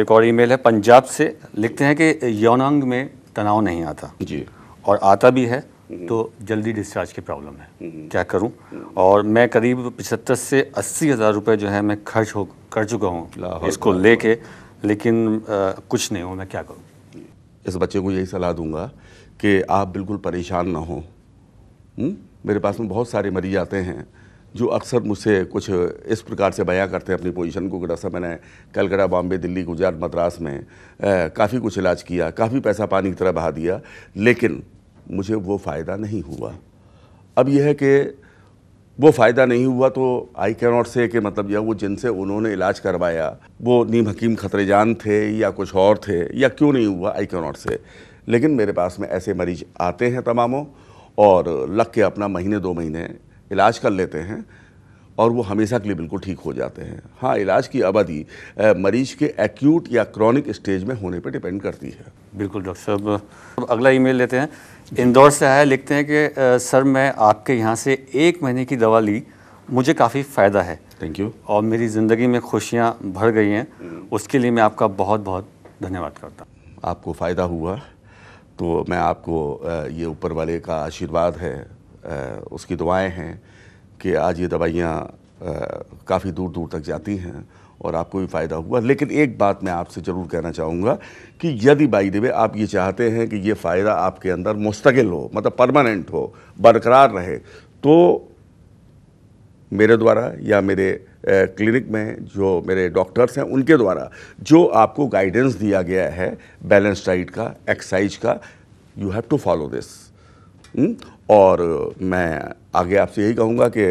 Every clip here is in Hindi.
एक और ईमेल है पंजाब से लिखते हैं कि यौनांग में तनाव नहीं आता जी और आता भी है तो जल्दी डिस्चार्ज की प्रॉब्लम है हम्म। क्या करूं हम्म। और मैं करीब पचहत्तर से अस्सी हज़ार रुपये जो है मैं खर्च हो कर चुका हूं इसको लेके लेकिन आ, कुछ नहीं हो मैं क्या करूं इस बच्चे को यही सलाह दूंगा कि आप बिल्कुल परेशान ना हो हम्म? मेरे पास में बहुत सारे मरीज आते हैं जो अक्सर मुझसे कुछ इस प्रकार से बयां करते हैं अपनी पोजीशन को कि डॉक्टर साहब मैंने कलकत्ता बॉम्बे दिल्ली गुजरात मद्रास में काफ़ी कुछ इलाज किया काफ़ी पैसा पानी की तरह बहा दिया लेकिन मुझे वो फ़ायदा नहीं हुआ अब यह है कि वो फ़ायदा नहीं हुआ तो आई कैन नॉट से कि मतलब यह वो जिनसे उन्होंने इलाज करवाया वो नीम हकीम खतरेजान थे या कुछ और थे या क्यों नहीं हुआ आई कैन नॉट से लेकिन मेरे पास में ऐसे मरीज आते हैं तमामों और लग के अपना महीने दो महीने इलाज कर लेते हैं और वो हमेशा के लिए बिल्कुल ठीक हो जाते हैं हाँ इलाज की अवधि मरीज के एक्यूट या क्रॉनिक स्टेज में होने पर डिपेंड करती है बिल्कुल डॉक्टर साहब अब अगला ईमेल लेते हैं इंदौर से आया लिखते हैं कि सर मैं आपके यहाँ से एक महीने की दवा ली मुझे काफ़ी फ़ायदा है थैंक यू और मेरी ज़िंदगी में खुशियाँ भर गई हैं hmm. उसके लिए मैं आपका बहुत बहुत धन्यवाद करता हूँ आपको फ़ायदा हुआ तो मैं आपको ये ऊपर वाले का आशीर्वाद है उसकी दुआएं हैं कि आज ये दवाइयाँ काफ़ी दूर दूर तक जाती हैं और आपको भी फ़ायदा हुआ लेकिन एक बात मैं आपसे ज़रूर कहना चाहूँगा कि यदि बाई देवे आप ये चाहते हैं कि ये फ़ायदा आपके अंदर मुस्तकिल हो मतलब परमानेंट हो बरकरार रहे तो मेरे द्वारा या मेरे क्लिनिक में जो मेरे डॉक्टर्स हैं उनके द्वारा जो आपको गाइडेंस दिया गया है बैलेंस डाइट का एक्सरसाइज का you have to follow this hmm? और मैं आगे आपसे यही कहूँगा कि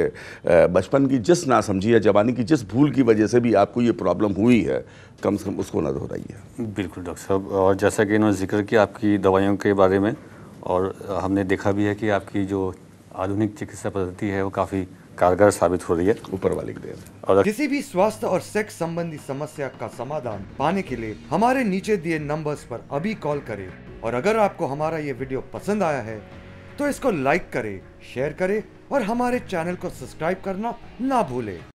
बचपन की जिस ना समझी या जवानी की जिस भूल की वजह से भी आपको ये प्रॉब्लम हुई है कम से कम उसको ना दोहराइए बिल्कुल डॉक्टर साहब और जैसा कि इन्होंने जिक्र किया आपकी दवाइयों के बारे में और हमने देखा भी है कि आपकी जो आधुनिक चिकित्सा पद्धति है वो काफ़ी कारगर साबित हो रही है ऊपर वाले के और किसी भी स्वास्थ्य और सेक्स संबंधी समस्या का समाधान पाने के लिए हमारे नीचे दिए नंबर्स पर अभी कॉल करें और अगर आपको हमारा ये वीडियो पसंद आया है तो इसको लाइक करे शेयर करें और हमारे चैनल को सब्सक्राइब करना ना भूले